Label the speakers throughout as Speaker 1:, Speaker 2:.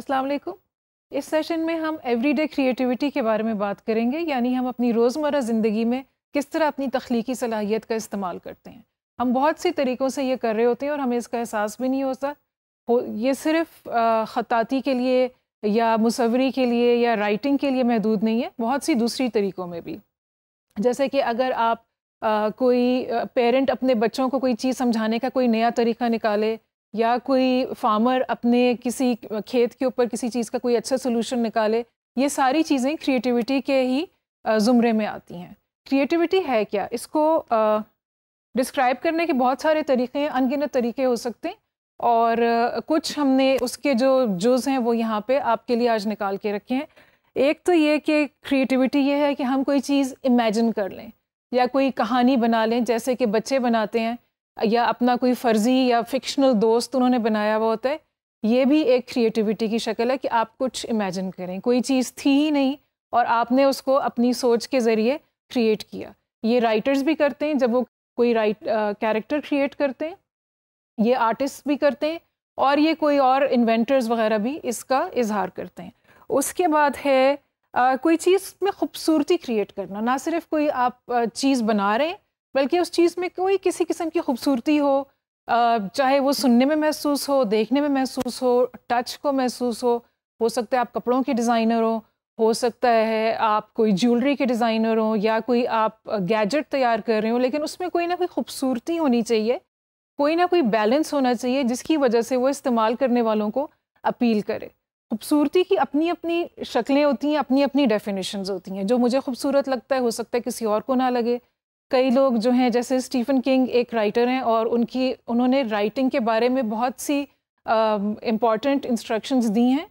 Speaker 1: अस्सलाम वालेकुम इस सेशन में हम एवरीडे क्रिएटिविटी के बारे में बात करेंगे यानी हम अपनी रोज़मर्रा ज़िंदगी में किस तरह अपनी तख्लीकी सलाहियत का इस्तेमाल करते हैं हम बहुत सी तरीक़ों से ये कर रहे होते हैं और हमें इसका एहसास भी नहीं होता हो ये सिर्फ ख़ताती के लिए या मुसवरी के लिए या राइटिंग के लिए महदूद नहीं है बहुत सी दूसरी तरीक़ों में भी जैसे कि अगर आप आ, कोई पेरेंट अपने बच्चों को कोई चीज़ समझाने का कोई नया तरीका निकाले या कोई फार्मर अपने किसी खेत के ऊपर किसी चीज़ का कोई अच्छा सोल्यूशन निकाले ये सारी चीज़ें क्रिएटिविटी के ही ज़ुमरे में आती हैं क्रिएटिविटी है क्या इसको डिस्क्राइब करने के बहुत सारे तरीक़े हैं अनगिनत तरीके हो सकते हैं और कुछ हमने उसके जो जुज हैं वो यहाँ पे आपके लिए आज निकाल के रखे हैं एक तो ये कि क्रिएटिविटी ये है कि हम कोई चीज़ इमेजिन कर लें या कोई कहानी बना लें जैसे कि बच्चे बनाते हैं या अपना कोई फर्जी या फिक्शनल दोस्त उन्होंने बनाया हुआ होता है ये भी एक क्रिएटिविटी की शक्ल है कि आप कुछ इमेजिन करें कोई चीज़ थी ही नहीं और आपने उसको अपनी सोच के ज़रिए क्रिएट किया ये राइटर्स भी करते हैं जब वो कोई राइट कैरेक्टर क्रिएट करते हैं ये आर्टिस्ट भी करते हैं और ये कोई और इन्वेंटर्स वगैरह भी इसका इजहार करते हैं उसके बाद है आ, कोई चीज़ में खूबसूरती क्रिएट करना ना सिर्फ कोई आप चीज़ बना रहे हैं बल्कि उस चीज़ में कोई किसी किस्म की खूबसूरती हो चाहे वो सुनने में महसूस हो देखने में महसूस हो टच को महसूस हो हो सकता है आप कपड़ों के डिज़ाइनर हो हो सकता है आप कोई ज्वेलरी के डिज़ाइनर हो या कोई आप गैजेट तैयार कर रहे हो लेकिन उसमें कोई ना कोई खूबसूरती होनी चाहिए कोई ना कोई बैलेंस होना चाहिए जिसकी वजह से वो इस्तेमाल करने वालों को अपील करे खूबसूरती की अपनी अपनी शक्लें होती हैं अपनी अपनी डेफिनेशंस होती हैं जो मुझे खूबसूरत लगता है हो सकता है किसी और को ना लगे कई लोग जो हैं जैसे स्टीफन किंग एक राइटर हैं और उनकी उन्होंने राइटिंग के बारे में बहुत सी इम्पॉर्टेंट uh, इंस्ट्रक्शंस दी हैं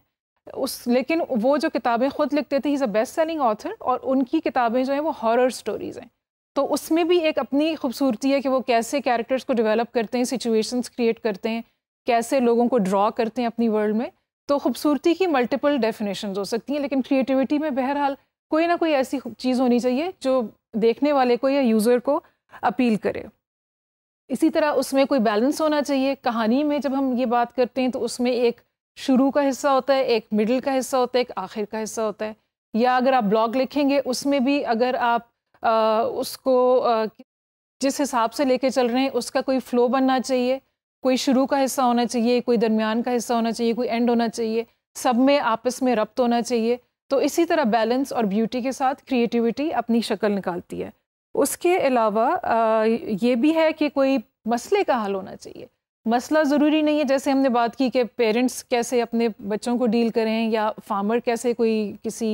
Speaker 1: उस लेकिन वो जो किताबें खुद लिखते थे is a best selling author और उनकी किताबें जो हैं वो हॉरर स्टोरीज़ हैं तो उसमें भी एक अपनी खूबसूरती है कि वो कैसे कैरेक्टर्स को डेवलप करते हैं सिचुएशंस क्रिएट करते हैं कैसे लोगों को ड्रॉ करते हैं अपनी वर्ल्ड में तो खूबसूरती की मल्टीपल डेफिनेशन हो सकती हैं लेकिन क्रिएटिविटी में बहरहाल कोई ना कोई ऐसी चीज़ होनी चाहिए जो देखने वाले को या यूज़र को अपील करे इसी तरह उसमें कोई बैलेंस होना चाहिए कहानी में जब हम ये बात करते हैं तो उसमें एक शुरू का हिस्सा होता है एक मिडिल का हिस्सा होता है एक आखिर का हिस्सा होता है या अगर आप ब्लॉग लिखेंगे उसमें भी अगर आप आ, उसको आ, जिस हिसाब से लेके चल रहे हैं उसका कोई फ्लो बनना चाहिए कोई शुरू का हिस्सा होना चाहिए कोई दरमियान का हिस्सा होना चाहिए कोई एंड होना चाहिए सब में आपस में रब्त होना चाहिए तो इसी तरह बैलेंस और ब्यूटी के साथ क्रिएटिविटी अपनी शक्ल निकालती है उसके अलावा ये भी है कि कोई मसले का हल होना चाहिए मसला ज़रूरी नहीं है जैसे हमने बात की कि पेरेंट्स कैसे अपने बच्चों को डील करें या फार्मर कैसे कोई किसी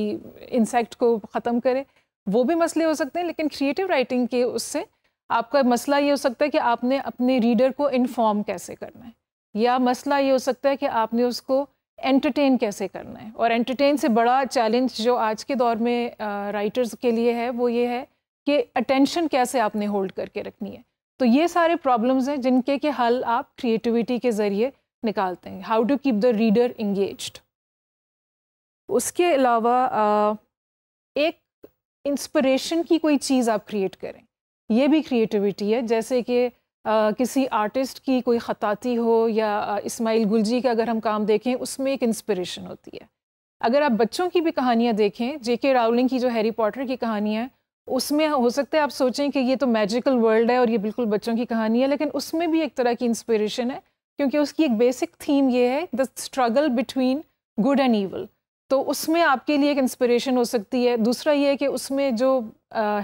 Speaker 1: इंसेक्ट को ख़त्म करे वो भी मसले हो सकते हैं लेकिन क्रिएटिव राइटिंग के उससे आपका मसला ये हो सकता है कि आपने अपने रीडर को इन्फॉर्म कैसे करना है या मसला ये हो सकता है कि आपने उसको एंटरटेन कैसे करना है और एंटरटेन से बड़ा चैलेंज जो आज के दौर में राइटर्स के लिए है वो ये है कि अटेंशन कैसे आपने होल्ड करके रखनी है तो ये सारे प्रॉब्लम्स हैं जिनके के हल आप क्रिएटिविटी के ज़रिए निकालते हैं how to keep the reader engage उसके अलावा एक इंस्पिरेशन की कोई चीज़ आप क्रिएट करें ये भी क्रिएटिविटी है जैसे कि किसी आर्टिस्ट की कोई ख़ताती हो या इस्माइल गुलजी का अगर हम काम देखें उसमें एक इंस्पिरेशन होती है अगर आप बच्चों की भी कहानियाँ देखें जे के रावलिंग की जो हैरी पॉटर की कहानी है उसमें हो सकता है आप सोचें कि ये तो मैजिकल वर्ल्ड है और ये बिल्कुल बच्चों की कहानी है लेकिन उसमें भी एक तरह की इंस्पिरेशन है क्योंकि उसकी एक बेसिक थीम ये है the struggle between good and evil तो उसमें आपके लिए एक इंस्पिरेशन हो सकती है दूसरा ये है कि उसमें जो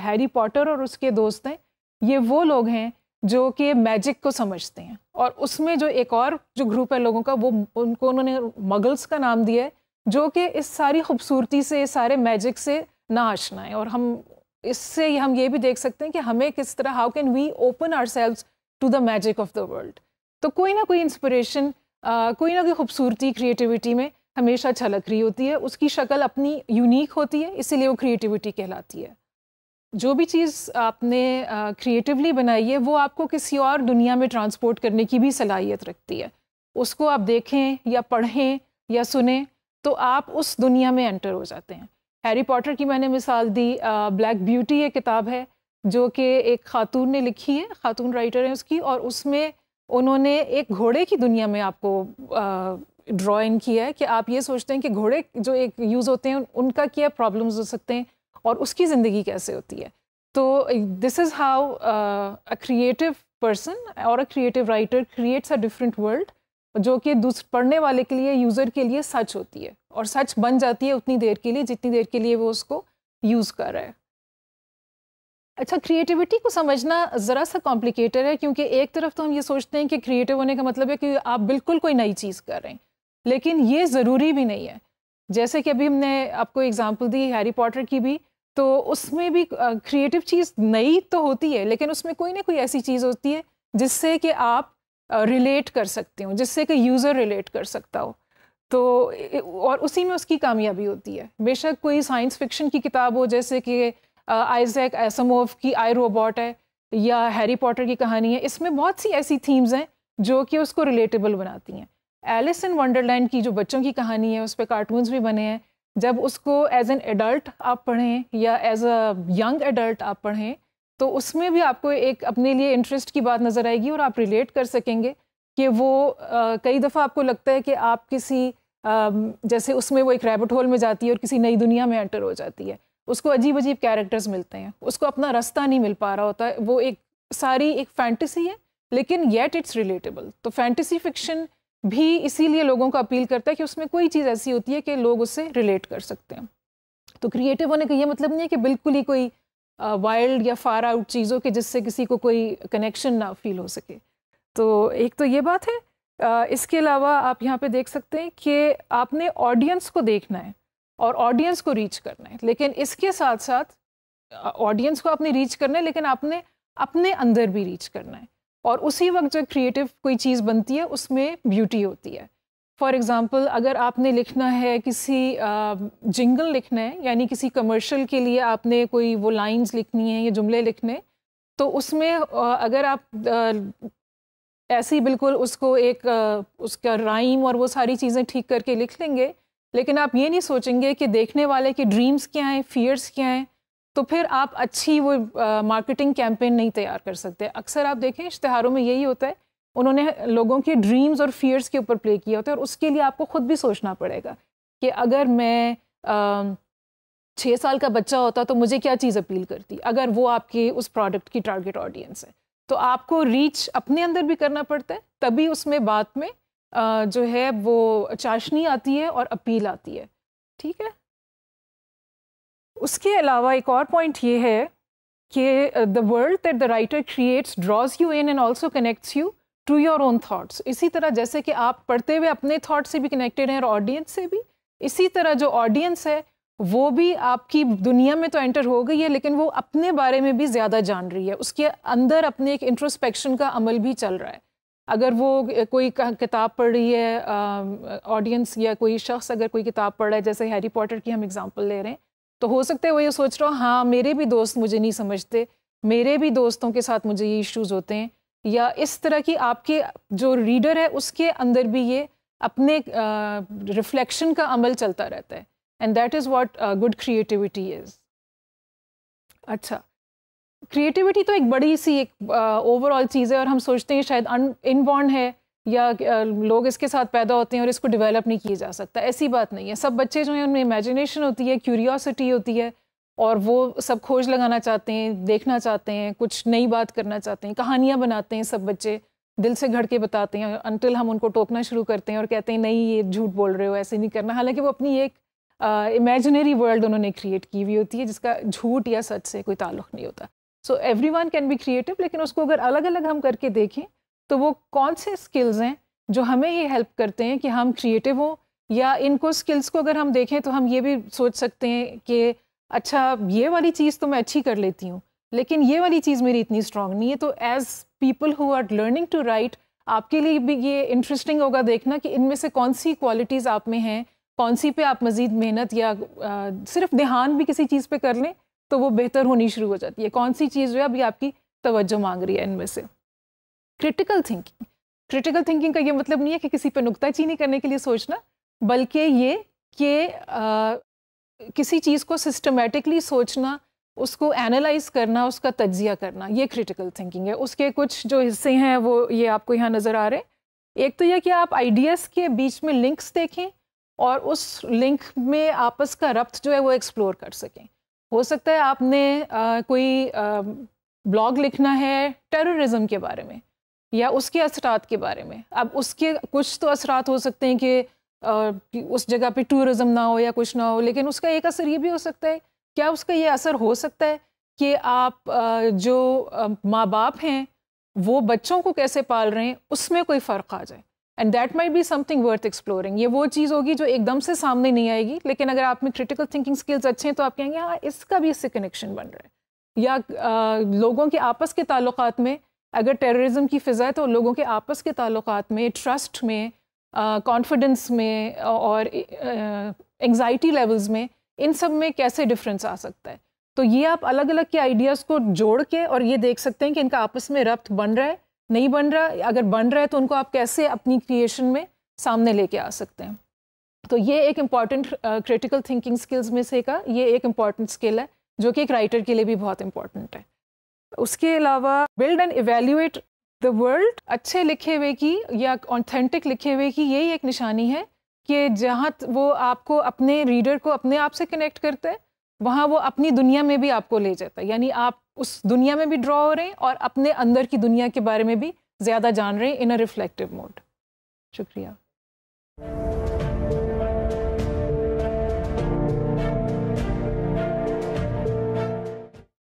Speaker 1: हैरी पॉटर और उसके दोस्त हैं ये वो लोग हैं जो कि मैजिक को समझते हैं और उसमें जो एक और जो ग्रुप है लोगों का वो उनको उन्होंने मगल्स का नाम दिया है जो कि इस सारी खूबसूरती से इस सारे मैजिक से ना आशना है और हम इससे हम ये भी देख सकते हैं कि हमें किस तरह how can we open ourselves to the magic of the world तो कोई ना कोई इंस्परेशन कोई ना कोई खूबसूरती क्रिएटिविटी में हमेशा झलक रही होती है उसकी शक्ल अपनी यूनिक होती है इसीलिए वो क्रिएटिविटी कहलाती है जो भी चीज़ आपने क्रिएटिवली बनाई है वो आपको किसी और दुनिया में ट्रांसपोर्ट करने की भी सलाहियत रखती है उसको आप देखें या पढ़ें या सुने तो आप उस दुनिया में एंटर हो जाते हैं हैरी पॉटर की मैंने मिसाल दी ब्लैक ब्यूटी ये किताब है जो कि एक खातून ने लिखी है खातून राइटर है उसकी और उसमें उन्होंने एक घोड़े की दुनिया में आपको ड्रॉ इन किया है कि आप ये सोचते हैं कि घोड़े जो एक यूज़ होते हैं उनका क्या प्रॉब्लम्स हो सकते हैं और उसकी ज़िंदगी कैसे होती है तो this is how a creative person और a creative writer creates a different world जो कि पढ़ने वाले के लिए यूज़र के लिए सच होती है और सच बन जाती है उतनी देर के लिए जितनी देर के लिए वो उसको यूज़ कर रहा है अच्छा क्रिएटिविटी को समझना ज़रा सा कॉम्प्लिकेटेड है क्योंकि एक तरफ तो हम ये सोचते हैं कि क्रिएटिव होने का मतलब है कि आप बिल्कुल कोई नई चीज़ कर रहे हैं लेकिन ये ज़रूरी भी नहीं है जैसे कि अभी हमने आपको एग्जांपल दी हैरी पॉटर की भी तो उसमें भी क्रिएटिव चीज़ नई तो होती है लेकिन उसमें कोई ना कोई ऐसी चीज़ होती है जिससे कि आप रिलेट कर सकते हो जिससे कि यूज़र रिलेट कर सकता हो तो और उसी में उसकी कामयाबी होती है बेशक कोई साइंस फिक्शन की किताब हो जैसे कि आइजैक एसमोव की आई रोबोट है या हैरी पॉटर की कहानी है इसमें बहुत सी ऐसी थीम्स हैं जो कि उसको रिलेटेबल बनाती हैं एलिस इन वंडरलैंड की जो बच्चों की कहानी है उस पर कार्टून्स भी बने हैं जब उसको एज एन एडल्ट आप पढ़ें या एज अ यंग एडल्ट आप पढ़ें तो उसमें भी आपको एक अपने लिए इंटरेस्ट की बात नज़र आएगी और आप रिलेट कर सकेंगे कि वो आ, कई दफ़ा आपको लगता है कि आप किसी आ, जैसे उसमें वो एक रैबिट होल में जाती है और किसी नई दुनिया में एंटर हो जाती है उसको अजीब अजीब कैरेक्टर्स मिलते हैं उसको अपना रास्ता नहीं मिल पा रहा होता वो एक सारी एक फैंटेसी है लेकिन येट इट्स रिलेटेबल तो फैंटेसी फिक्शन भी इसीलिए लोगों को अपील करता है कि उसमें कोई चीज़ ऐसी होती है कि लोग उससे रिलेट कर सकते हैं तो क्रिएटिव होने का ये मतलब नहीं है कि बिल्कुल ही कोई वाइल्ड या फार आउट चीज़ों के जिससे किसी को कोई कनेक्शन ना फील हो सके तो एक तो ये बात है इसके अलावा आप यहाँ पे देख सकते हैं कि आपने ऑडियंस को देखना है और ऑडियंस को रीच करना है लेकिन इसके साथ साथ ऑडियंस को आपने रीच करना है लेकिन आपने अपने अंदर भी रीच करना है और उसी वक्त जो क्रिएटिव कोई चीज़ बनती है उसमें ब्यूटी होती है फॉर एग्ज़ाम्पल अगर आपने लिखना है किसी जिंगल uh, लिखना है यानी किसी कमर्शल के लिए आपने कोई वो लाइंस लिखनी है या जुमले लिखने तो उसमें uh, अगर आप uh, ऐसे ही बिल्कुल उसको एक उसका राइम और वो सारी चीज़ें ठीक करके लिख लेंगे लेकिन आप ये नहीं सोचेंगे कि देखने वाले के ड्रीम्स क्या हैं फियर्स क्या हैं तो फिर आप अच्छी वो मार्केटिंग कैंपेन नहीं तैयार कर सकते अक्सर आप देखें इश्तहारों में यही होता है उन्होंने लोगों के ड्रीम्स और फियर्स के ऊपर प्ले किया होता है और उसके लिए आपको ख़ुद भी सोचना पड़ेगा कि अगर मैं छः साल का बच्चा होता तो मुझे क्या चीज़ अपील करती अगर वो आपके उस प्रोडक्ट की टारगेट ऑडियंस है तो आपको रीच अपने अंदर भी करना पड़ता है तभी उसमें बाद में जो है वो चाशनी आती है और अपील आती है ठीक है उसके अलावा एक और पॉइंट ये है कि the world that the writer creates draws you in and also connects you to your own thoughts इसी तरह जैसे कि आप पढ़ते हुए अपने थाट से भी कनेक्टेड हैं और ऑडियंस से भी इसी तरह जो ऑडियंस है वो भी आपकी दुनिया में तो एंटर हो गई है लेकिन वो अपने बारे में भी ज़्यादा जान रही है उसके अंदर अपने एक इंट्रोस्पेक्शन का अमल भी चल रहा है अगर वो uh, कोई किताब पढ़ रही है ऑडियंस um, या कोई शख्स अगर कोई किताब पढ़ रहा है जैसे हैरी पॉटर की हम एग्जांपल ले रहे हैं तो हो सकता है वो ये सोच रहा हो हाँ मेरे भी दोस्त मुझे नहीं समझते मेरे भी दोस्तों के साथ मुझे ये इश्यूज़ होते हैं या इस तरह की आपके जो रीडर है उसके अंदर भी ये अपने रिफ्लेक्शन uh, का अमल चलता रहता है and that is what good creativity is अच्छा क्रिएटिविटी तो एक बड़ी सी एक ओवरऑल uh, चीज़ है और हम सोचते हैं शायद इनबॉर्न है या लोग इसके साथ पैदा होते हैं और इसको डेवलप नहीं किया जा सकता ऐसी बात नहीं है सब बच्चे जो हैं उनमें इमेजिनेशन होती है क्यूरियोसिटी होती है और वो सब खोज लगाना चाहते हैं देखना चाहते हैं कुछ नई बात करना चाहते हैं कहानियाँ बनाते हैं सब बच्चे दिल से घड़ के बताते हैं अनटिल हम उनको टोकना शुरू करते हैं और कहते हैं नहीं ये झूठ बोल रहे हो ऐसे नहीं करना हालांकि वो अपनी एक इमेजिनरी वर्ल्ड उन्होंने क्रिएट की हुई होती है जिसका झूठ या सच से कोई ताल्लुक नहीं होता so everyone can be creative लेकिन उसको अगर अलग अलग हम करके देखें तो वो कौन से स्किल्स हैं जो हमें ये हेल्प करते हैं कि हम क्रिएटिव हों या इनको स्किल्स को अगर हम देखें तो हम ये भी सोच सकते हैं कि अच्छा ये वाली चीज़ तो मैं अच्छी कर लेती हूँ लेकिन ये वाली चीज़ मेरी इतनी स्ट्रांग नहीं है तो as people who are learning to write आपके लिए भी ये इंटरेस्टिंग होगा देखना कि इनमें से कौन सी क्वालिटीज़ आप में हैं कौन सी पे आप मज़ीद मेहनत या आ, सिर्फ ध्यान भी किसी चीज़ पे कर लें तो वो बेहतर होनी शुरू हो जाती है कौन सी चीज़ जो है अभी आपकी तवज्जो मांग रही है इनमें से क्रिटिकल थिंकिंग क्रिटिकल थिंकिंग का ये मतलब नहीं है कि किसी पर नुकताचीनी करने के लिए सोचना बल्कि ये कि किसी चीज़ को सिस्टमेटिकली सोचना उसको एनालाइज करना उसका तजिया करना ये क्रिटिकल थिंकिंग है उसके कुछ जो हिस्से हैं वो ये आपको यहाँ नज़र आ रहे हैं एक तो यह कि आप आइडियाज़ के बीच में लिंक्स देखें और उस लिंक में आपस का रब्त जो है वो एक्सप्लोर कर सकें हो सकता है आपने आ, कोई ब्लॉग लिखना है टेररिज्म के बारे में या उसके असरात के बारे में अब उसके कुछ तो असरात हो सकते हैं कि उस जगह पे टूरिज़म ना हो या कुछ ना हो लेकिन उसका एक असर ये भी हो सकता है क्या उसका ये असर हो सकता है कि आप जो माँ बाप हैं वो बच्चों को कैसे पाल रहे हैं उसमें कोई फ़र्क आ जाए and that may be something worth exploring ये वो चीज़ होगी जो एकदम से सामने नहीं आएगी लेकिन अगर आप में क्रिटिकल थिंकिंग स्किल्स अच्छे हैं तो आप कहेंगे हाँ इसका भी इससे कनेक्शन बन रहा है या आ, लोगों के आपस के ताल्लुक में अगर टेररिज्म की फ़िज़ा है तो लोगों के आपस के ताल्लुक में ट्रस्ट में कॉन्फिडेंस में और एंगजाइटी लेवल्स में इन सब में कैसे डिफरेंस आ सकता है तो ये आप अलग अलग के आइडियाज़ को जोड़ के और ये देख सकते हैं कि इनका आपस में रब्त बन रहा है नहीं बन रहा अगर बन रहा है तो उनको आप कैसे अपनी क्रिएशन में सामने लेके आ सकते हैं तो ये एक इम्पॉर्टेंट क्रिटिकल थिंकिंग स्किल्स में से का ये एक इम्पॉर्टेंट स्किल है जो कि एक राइटर के लिए भी बहुत इंपॉर्टेंट है उसके अलावा build and evaluate the world अच्छे लिखे हुए की या ऑथेंटिक लिखे हुए की यही एक निशानी है कि जहाँ वो आपको अपने रीडर को अपने आप से कनेक्ट करते हैं वहाँ वो अपनी दुनिया में भी आपको ले जाता है यानी आप उस दुनिया में भी ड्रॉ हो रहे हैं और अपने अंदर की दुनिया के बारे में भी ज़्यादा जान रहे हैं इन अ रिफ्लेक्टिव मोड शुक्रिया